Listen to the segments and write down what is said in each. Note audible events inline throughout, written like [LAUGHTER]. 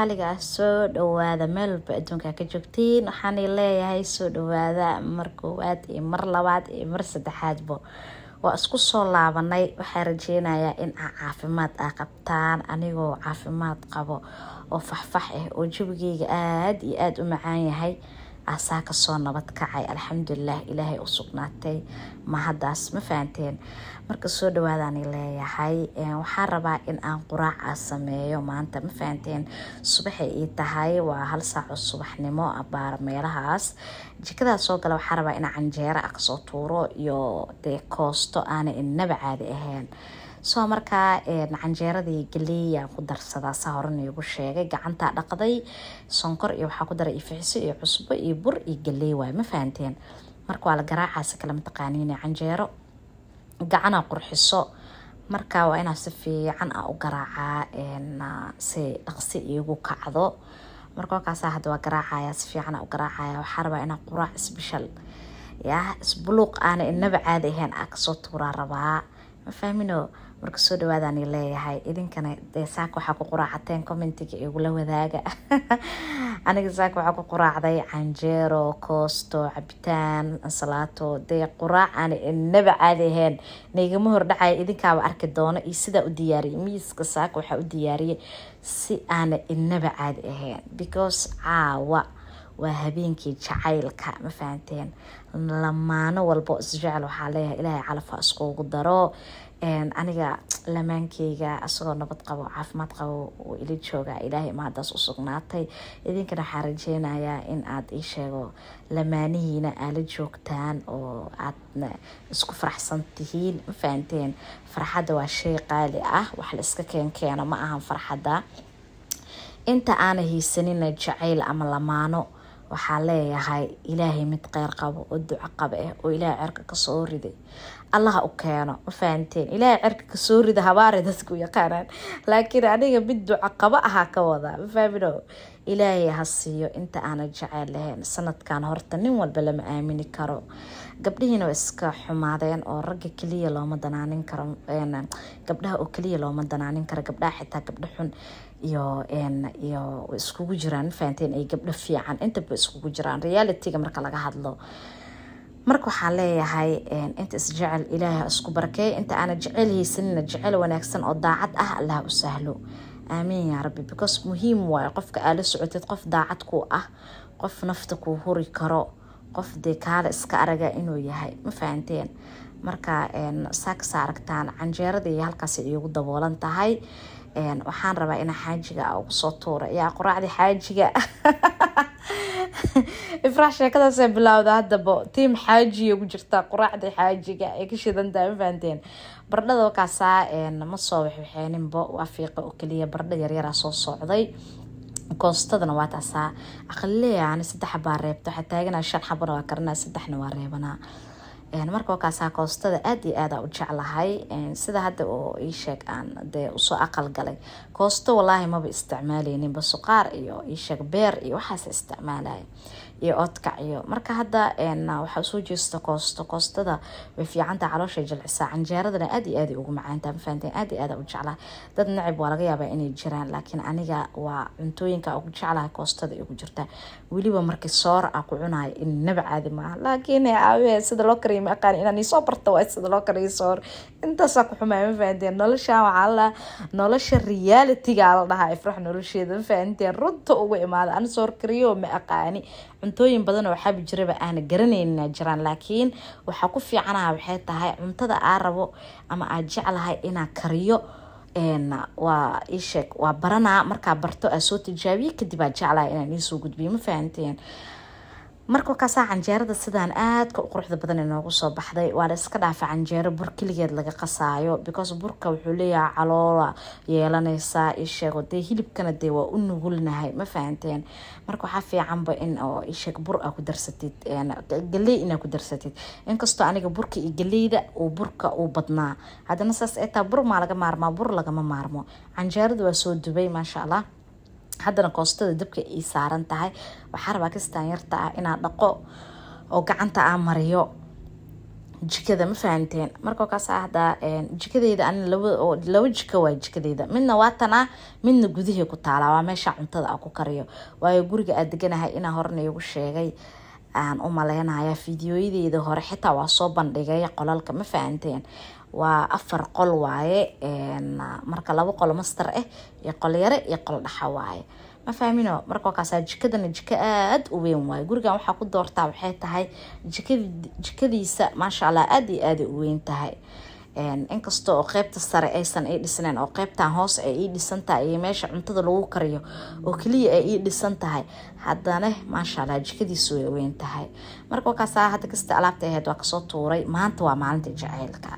qaaliga ah soo dhawaada meel walba adduunka ka joogtiin waxaan leeyahay soo dhawaada mar koowaad iyo mar labaad iyo mar saddexaadba waa isku soo laabanay waxaa rajeynayaa in aa caafimaad ah qabtaan anigoo caafimaad qabo oo faxfax ah oo jabigeyga aada iyo aada u macaan yahay asaa kasoo nabad kacay alxamdulilah ilaahay u sugnaatay mahadaas ma fahanteen marka soo dhawaadaan leeyahay eh, waxaa rabaa in aan quraacaa sameeyo maanta ma fahanteen subaxay ii tahay waa hal saaco subaxnimo abaar meelahaas jikadaas oo gale waxaa rabaa in canjeera a kasoo tuuro iyo dee koosto aana inaba caadi ahayn soo markaa canjeeradii galeeyaan ku darsadaa saa horan iigu sheegay gacantaa dhaqday sonkor iyo waxaa ku daray ifixiso iyo cusbo iyo bur iyo galeey waay ma fahanteen marka waa la garaacaasi kale mataqaaniin canjeero gacanaa qurxiso marka waa inaa si fiican a u garaacaa si dhaqsi iigu kacdo marka warkaasaa hadda waa garaacaya si fiican u garaacaya waxaa rabaa inaa quraac isbishal ya isbuluuq aana inaba caadi ahayn a kasoo tuuraa rabaa ma fahmino marka soo dhawaadaani leeyahay idinkana dee saak waxaa ku qoraacateen commentiga igula wadaaga [LAUGHS] aniga saaka waxaa ku qoraacday canjeero koosto cabitaan ansalaato dee quraac aan inaba caadi ahayn naigama hordhacaya idinkaaba arki doono iyo sidaa u diyaariyay miiska saaka waxaa u diyaariyay si aana inaba caadi ahayn because caawa waa habeenkii jacaylka ma fahanteen lamaano walbo isjecel waxaa leeyahay ilaahay calafaa iskugu daro aniga lamaankeyga isagoo nabad qabo caafimaad qabo uu ila jooga ilaahay mahadaas u sugnaatay idinkana waxaa rajeynayaa in aad ii sheego lamaanihiina aala joogtaan oo aadna isku faraxsan tihiin ma fahanteen farxadda waa shay qaali ah wax la iska keenkeeno ma ahan farxadda inta aana haysanina jacayl ama lamaano waxaa leeyahay ilaahay mid kheyr qabo oo duco qaba ah eh, oo ilaahay cerka kasoo riday allaha u keeno ma fahanteen ilaahay cerka kasoo rida habaare dadku yaqaanaan laakiin aniga mid duco qabo ahaa ka wadaa ma fahamino ilaahay ha siiyo inta aanan jeceel lahayn sanadkan horta nin walba lama aamini karo gabdhihiina way iska xumaadeen oo ragga kaliya looma danaanin karo gabdhaha oo kaliya looma danaanin karo gabdhaha xitaa gabdho xun iyo iyo iskugu jiraan mafahanteen ay gabdho fiican intaba iskugu jiraan realityga marka laga hadlo marka waxaa leeyahay inta isjecel ilaaha isku barkeey inta aana jecelhaysanina jecel wanaagsan oo daacad ah allaha u sahlo aamiin yaa rabbi because muhiim waayo qofka aala la socotid qof daacad ku ah qof nafta kuu huri karo qof dee kaala iska araga inuu yahay ma fahanteen marka saakasa aragtaan canjeerada iyo halkaas iigu daboolan tahay waxaan rabaa inaa xaajiga ah ugu soo tuura yaa qoraacdii xaajiga [LAUGHS] ifraax sheekadaasaa bilowda haddaba tiim xaajiya ku jirta qoraacda xaajiga ay ka shidantaha ma fahanteen bardhada wakaasaa ma soo waxwaxeeninba waa fiiqa oo keliya bardho yaryaraa soo socday koostadana waa taasaa aqlileeya ani saddex baa reebta waxaa taaganaa shan xabana waa karanaa saddexna waa reebanaa marka wakaasaa koostada aad iyo aada u jeclahay sida hadda oo ii sheeg aan dee usoo aqal galay koosto wallaahi maba isticmaaleynin basuqaar iyo ii sheeg beer iyo waxaas isticmaalaya iyo oodkac iyo marka hadda waxaa usoo jeesta koosto koostada way fiicantaa calooshay jilcisaa canjeeradana aad iyo aaday ugu macaantaa mafahanteen aad iyo aada u jeclaa dad nacib waa laga yaabaa inay jiraan laakiin aniga waa cuntooyinka ugu jeclaha koostada igu jirta weliba markii soor a ah ku cunayo in nab caadi maaha laakiin eh, aabe sida loo kariyo ma aqaan inaan barta waa sida loo kariyo soor intaasaa ku xumaaya mafahanteen nolosha waxaa la nolosha realitiga la dhahaa ifrax nolosheeda mafahanteen runta ugu imaada aan soor kariyo ma aqaani cuntooyin badan oo xabi jiraba aana garanayna jiraan laakiin waxaa ku fiicanaha waxay tahay cuntada aa rabo ama aad jeclahay inaa kariyo waa isheeg waa baranaa markaa barto aa soo tijaabiye kadib aa jeclaha inaan iisoo gudbiyo ma fahanteen markakaasa canjeerada sidaan aadka u quruxda badan inoogu soo baxday waa la iska dhaafa canjeero bur keligeed laga qasaayo because burka wuxuu leeyahay caloola yeelanaysaa isheego dee hilibkana dee waa u nugulnahay ma fahanteen marka waxaa fiicanba in oo isheeg bur a ku darsatid galey inaa ku darsatid inkastoo aniga burka iyo galeyda uu burka uu badnaa haddana saas ay bur maa laga maarmaa bur lagama maarmo canjeerada waa soo dubay maasha allah haddana koostada dabka ii saaran tahay waxaa rabaa kastaan yarta ah inaa dhaqo oo gacanta ah mariyo jikada ma fahanteen marka kaas ahdaa jikadeyda an laba jiko waay jikadeyda midna waa tanaa midna gudahey ku taala waa meesha cuntada a ku kariyo waayo guriga aa deganahay inaa horan iigu sheegay aan u maleynaya fideoyadeeda hore xitaa waa soo bandhigay qolalka ma fahanteen waa afar qol waaye marka labo qol master ah iyo qol yare iyo qol dhaxa waaye ma fahmino marka jikadana jiko aada u weyn waaye gurigan waxaa ku doortaa waxay tahay jikadiisa maasha allah aada iyo aaday u weyn tahay inkasta oo qeybta sare aysan ii dhisnayn oo qeybtan hoos ay ii dhisan tahay iyo meesha cuntada lagu kariyo oo keliya ay ii dhisan tahay haddana maashaalla jikadiisu way weyn tahay marka wakaasaa hadda kasta alaabta ahayd waa kasoo tuuray maanta waa maalinta jaceylka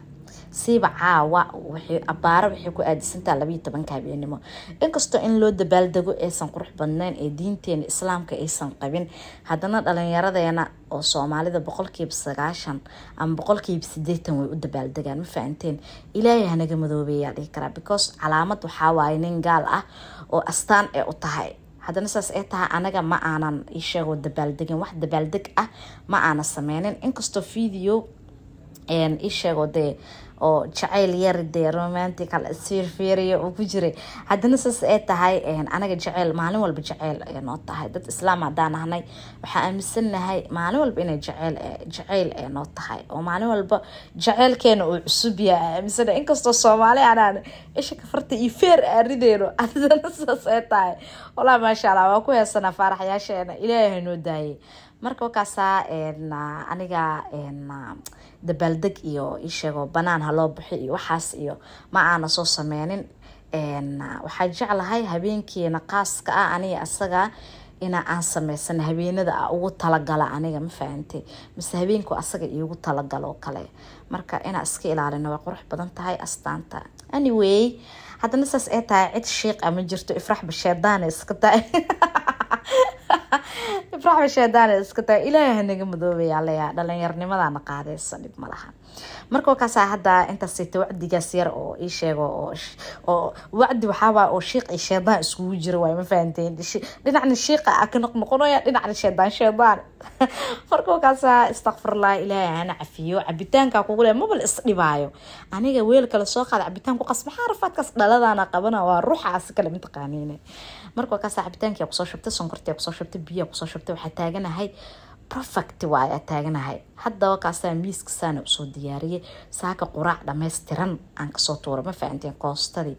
siiba caawa ah, abaara waxay ku aadisantaha labaiyo tobanka habeenimo inkastoo in loo dabaaldego aysan qurux badnayn ee diinteena islaamka aysan qabin haddana dhalinyaradeena oo soomaalida boqolkiiba sagaashan ama boqolkiiba sideetan way u dabaaldegaan ma fahanteen ilaahay hanaga madoobeeyaa dhihi karaa because calaamad waxaa waaye nin gaal ah oo astaan ee u tahay haddana saas ay tahay anaga ma aanan isheegoo dabaaldegin wax dabaaldeg ah ma aana sameynin inkastoo video isheego dee oo jacayl yar dee romantical isfiirfiiriya oo ku jiray haddana saas ee tahay anaga jaceyl maalin walba jaceyl noo tahay dad islaam ah haddaan ahnay waxaa aaminsanahay maalin walba inay jaceyl eh, jaceyl ee noo tahay oo maalin walba jaceylkeena oo cusub yaha aaminsana inkastoo soomaali anaan isha kafarta iyo feer aan [LAUGHS] haddana saas ee tahay walaa maasha allah waa ku heesanaa faaraxyaasheena ilaahay noo daayay marka wakaasaa aniga dabaaldeg iyo isheego banaan haloo bixi iyo waxaas iyo ma aana soo sameynin waxaa jeclahay habeenkiina qaaska ah aniga asaga ina aan sameysan habeenada a ah ugu talagala aniga ma fahamtay mise habeenku asaga iigu talagalo kale marka inaa iska ilaalino way qurux badan tahay astaanta anyway haddana saas ee tahay cid sheeq a ah ma jirto ifrax basheerdaana iska tahay [LAUGHS] [LAUGHS] ifrax bashe daane iska taa ilaahay naga madoobayaalayaa dhalinyarnimadaana dhallinyarnimadaana qaadaysa dhib ma laha markao kaasaa ah, hadda intaasayta wacdigaas yar oo ii sheego oo wacdi waxaabaa oo iyo sheedaan iskugu jira waay ma fahanteen dhinacna shiiqa ah, a ka noqnoqonaya dhinacna sheedaan sheedaan [LAUGHS] markuu kaasa istakfirlaa ilaahay ana cafiyo cabitaankaa kugu le mabal isdhibaayo aniga weel kale soo qaada cabitaan ku qas maxaa rafaadkaas dhaladaana qabana waa ruuxaasi kale mitaqaaniine markuu kaasa cabitaankia kusoo shubtay sonkortia kusoo shubtay biyaa kusoo shubtay waxaa taaganahay perfect waayaa taaganahay haddaba kaasaa miiskasaana usoo diyaariyay saaka quraac dhamaystiran aan kasoo tuura ma fahanteen koostadii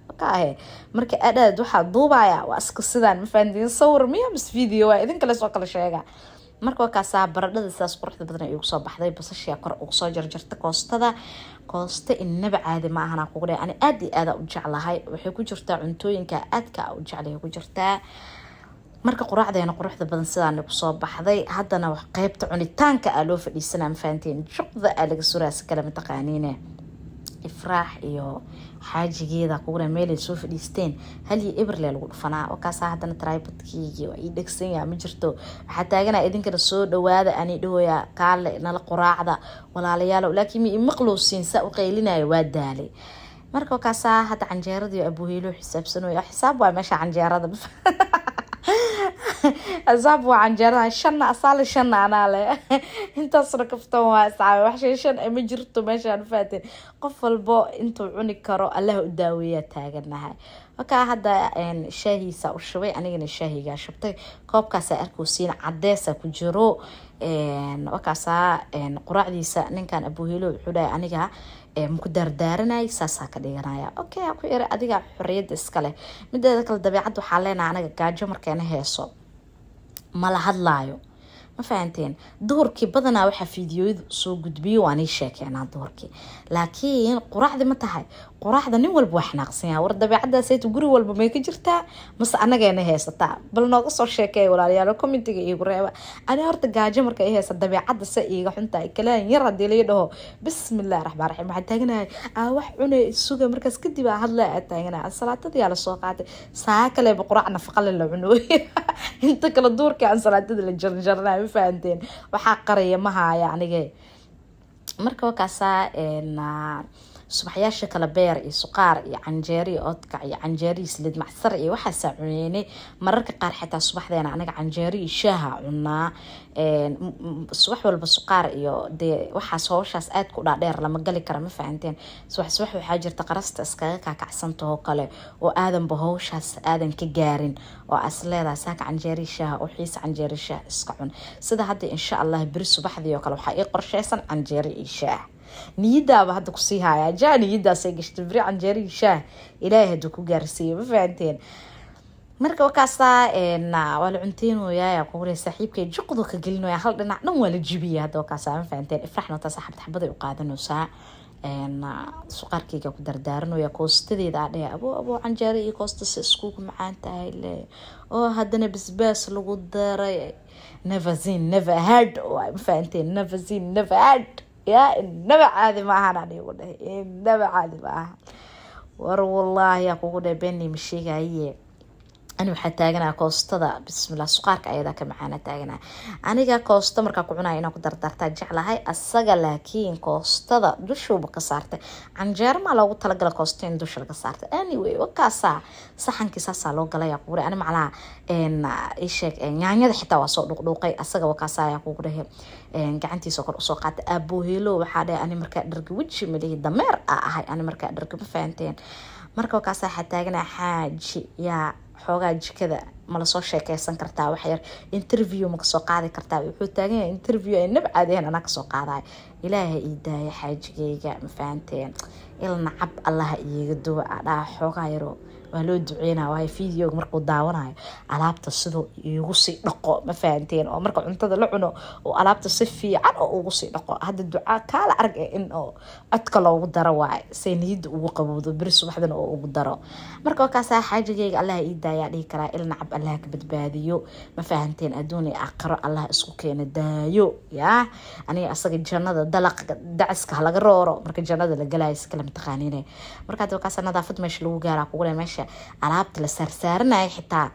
ka ahe marka adad waxaa duubaya waa iska sidaan mafahantiin sawir miya mis video waa idin kale soo kala sheega marka wakaasaa baradhada sidaas quruxda badan ay ugu baxday basashia kor ugu soo koostada koosta inaba caadi ma ahana kugu dhe ani aada iyo aada u jeclahay waxay ku jirtaa cuntooyinka aadka u jeclay ku jirtaa marka quraacdeena quruxda badan sidaana kusoo baxday haddana qeybta cunitaanka a loo fadhiisanaa mafahanteen juqda a laga suraasa kale mataqaaniine eh ifraax iyo xaajigeeda kugra meelay soo fadhiisteen haliyo eberle lagu dhufanaa wakaasaa haddana tribadkiigi waa ii dhegsanyaa ma jirto waxaa taaganaa ah idinkana soo dhawaada ani dhahoyaa kaale nala quraacda walaalayaalow laakiin mi imaqlowsiinsa u qaylinayo waa daalay marka wakaasaa hadda canjeeradii abuheylo xisaabsanooya ah xisaab waa meesha canjeerada [LAUGHS] asaab waa canjeeraha shanna asaali shanna anaa leh intaasna kaftan waa asxaabe waxshay shan ma jirto meeshaan faatin qof walbo intuu cuni karo allah u daaweeyaa taaganahay markaa hadda shaahiisa u shubay anigana shaahigaa shubtay koobkaasa arkuusiina cadeesa ku jiro wakaasaa quraacdiisa ninkan abuhilo wuxuu aniga maku daardaaranay saasaa ka dhiganaya okay ku yara adiga xorriyadda iska leh mideeda kale dabeecad waxaa leenaha anaga gaajo markeena heeso mala hadlaayo ma fahanteen duhurkii badanaa waxaa fiidiyoyadu soo gudbiyay waanii sheekeenaa duhurkii laakiin quraacdii ma tahay qoraxda nin walba waa xanaaqsan yaha war dabeecadaasaytu guri walba may ka jirtaa mase anagaena haysataa bal nooga soo sheekey walaalayaal commentiga iigu reeba ani horta gaajo marka i haysa dabeecada se iiga xuntahay kalaan yar haddii lai dhaho bismillahi raxmaan raxiim waxaa taaganahay aa wax cunay suga markaas kadib hadla aa taaganahay salaatadii aa qaatay saa kaleba qurac nafaqale la cuno [LAUGHS] inta kale duurka aan salaatada la jarjarnaa ma fahanteen waxaa qaraya ma haaya aniga marka wakaasaa subaxyaasha kale beer iyo suqaar iyo canjeer iyo odkac iyo canjeeri slid macsar iyo waxaasaa cuneynay mararka qaar xitaa subaxdeena anaga canjeeri iyo shaaha cunaa subax walba suqaar iyo dee waxaas howshaas aadka u dhaadheer lama gali kara ma fahanteen subax subax waxaa jirta qarasta iskaga kaakacsantahoo kale oo aadanba howshaas aadan ka gaarin oo as leedahay saaka canjeeri shaaha oo xiisa canjeeri shaaha iska cun sida hadda insha allah beri subaxdii oo kale waxaa ii qorsheysan canjeeri iyo shaaha niyadaaba hadda kusii hayaja niyadaasay gashtay beri canjeeri shaah ilaahay haduu ku gaarsiiyo ma fahanteen marka wakaasa waa la cunteynoya kuule saaxiibka juqdu ka gelinaya hal dhinac dhan waa la jibiya hadda wakaasa ma fahanteen ifraxna taasa xabad xabaday u qaadanaysaa suqaarkeyga ku dardaaranaya koostadeeda adhe abo abo canjeero iyo koostas iskugu macaan tahay le oo haddana basbaas lagu daray neverzin never had mafahanteen neverzin never had ya inaba caadi maahan aan igu dhahay inaba eh, caadi maaha war wallaahi aa kugu dhahay beni ma ani waxaa taaganaa koostada bismillah suqaarka ayadaa ka macaana taaganaa aniga koosto markaa ku cunaya inaan ku dardaartaa jeclahay asaga laakiin koostada dushuuba ka saartay canjeeramaa loogu talagala koosto in dusha laga saartay anyway wakaasaa saxankii saasaa loo galay kugu dhahay ani maclaha isheeg nyaanyada xitaa waa soo dhuqdhuuqay asaga wakaasaa ayaa kugu dhahay gacantiisa kor usoo qaata aabohelo waxaa dhahay ani markaa dharga weji malihi dameer aa ahay ani markaa dharga ma fahanteen marka wakaasaa xataagana xaaji yaa xoogaa jikada malasoo sheekeysan kartaa waxyar interview ma kasoo qaadi kartaa wuxuu taaganya interview ay nab caadeen anaa kasoo qaadahay ilaaha ii daaya xaajigayga ma fahanteen il nacab allaha iyaga duwa adhaa xoogaa yaroo waa loo duceynaa waayo videoga markuu daawanayo alaabta siduu iigu sii dhaqo ma fahanteen oo marka cuntada la cuno oo alaabta si fiican oo ugu sii dhaqo hadda ducaa kaala arg e in oo codka loogu daro waaye say niyadda ugu qabowdo beri subaxdana oo ugu daro marka wakaasaa xaajigayga allaha ii daayaa dhihi karaa il nacab allaha ka badbaadiyo ma fahanteen adduun iyo aakhiro allaha isku keena daayo yaa aniga asaga jannada dalaqa dacaska halaga rooro marka jannada la galayo si kale mataqaaniine marka hadda wakaasaa nadaafad meesha lagu gaaraa kugu meesha masaajiidka alaabta la saarsaaranayo xitaa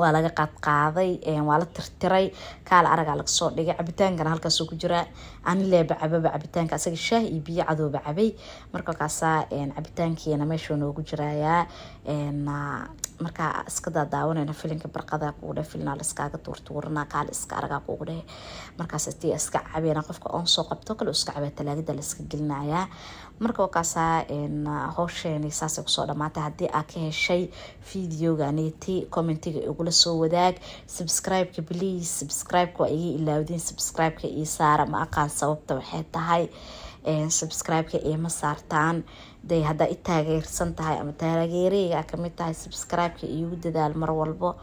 waa laga qaadqaaday waa la tirtiray kaala aragaa soo dhigay cabitaankana halkaasuu ku jiraa anileeba cababa cabitaanka asaga shaah iyo biyo cadooba cabay marka halkaasaa cabitaankiina meeshuu noogu jirayaa markaa iskadaa daawanayna filinka barqadaa kugu dhe filina laiskaaga tuurtuuranaa kaal iska aragaa kugu dhe markaas haddii iska cabeena qofka oon soo qabto kale iska cabee talaagida laiska gelinayaa marka wakaasaa howsheeni saasay kusoo dhamaatay haddii aad ka heshay videoganiiti commentiga igula soo wadaag subscribe-ka please subscribe waa iga ilaawdiin subscribe ii saara ma aqaan sababta waxay tahay subscribe-ka iima saartaan day haddaa i taageersan tahay ama taageereyga kamid tahay subscribe-ka iigu dadaal mar walbo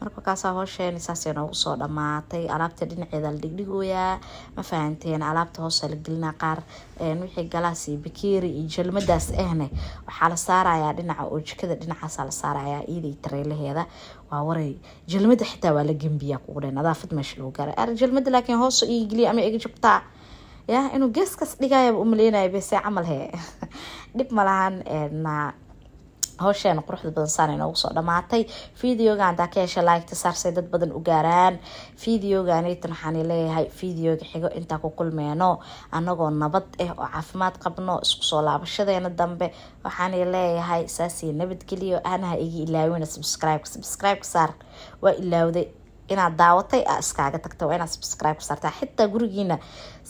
marka wakaasaa hoosheen noogu soo dhammaatay alaabta dhinaceeda la dhigdhigooyaa ma fahanteen alaabta hoosa la gelinaa qaar wixii galaas iyo bakeeri iyo jelmadaas ahne waxaa la saarayaa dhinaca oo jikada dhinacaasa la saarayaa iiday tareelaheeda waa waray jelmada xitaa waa la gembiyaa kugu dhe nadaafad meesha lagu gaaray jelmada laakiin hoosa ii geliya ama iga jabtaa ya inuu geeskaas dhigayaba umaleynaya bese camal he [LAUGHS] dhib malahan hawsheena quruxda badan saana inoogu soo dhamaatay videoga hadaa ka hesha laagta saarsay dad badan u gaaraan videoganaytan waxaan leeyahay videoga xigo intaa ku kulmeeno anagoo nabad ah oo caafimaad qabno isku soo laabashadeena dambe waxaan leeyahay saasii nabadgeliyo anaha iga ilaawina subscribe subscribe saar waa ilaawday inaad daawatay a iskaaga tagta waa inaad subscribe ka saartaa xitaa gurigiina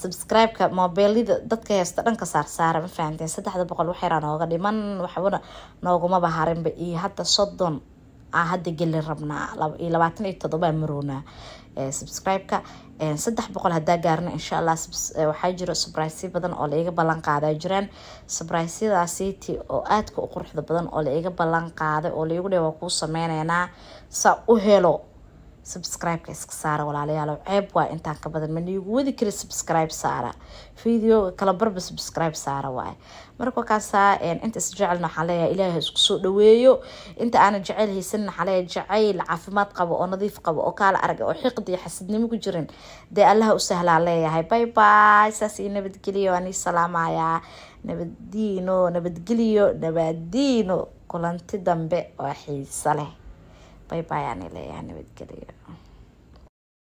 subscribe-ka mobeelida dadka heesta dhanka saarsaara ma fahamteen saddexda boqol waxyara nooga dhiman waxbana noogumaba harinba iyo hadda soddon a hadda gelin rabnaa iyo labaatan iyo todoba maroonaa subscribe-ka saddex boqol haddaa gaarna insha allah waxaa jiro subraysyo badan oo laiga ballan qaadaa jiraan subraysyadaasiiti oo aadka u quruxda badan oo laiga ballan qaaday oo laigu dhe kuu sameyneynaa saa u helo subscribe-ka iska saara walaalayaalow ceeb waa intaan ka badan maniigu wadi kara subscribe saara videoga kala barba subscribe saara waaye marka wakaasaa inta isjecelna waxaan leeyahay ilaahay isku soo dhaweeyo inta aanan jacayl haysanin waxaan leeyahay jacayl caafimaad qabo oo nadiif qabo oo kaala arag oo xiqdi xasidnimo ku jirin dee allaha u sahlaa leeyahay bye bye saas ii nabadgeliyo waan salaamayaa nabadiino nabadgeliyo nabadiino kulanti dambe oo xiiso leh bye bye aan leeyahay nabadgeliyo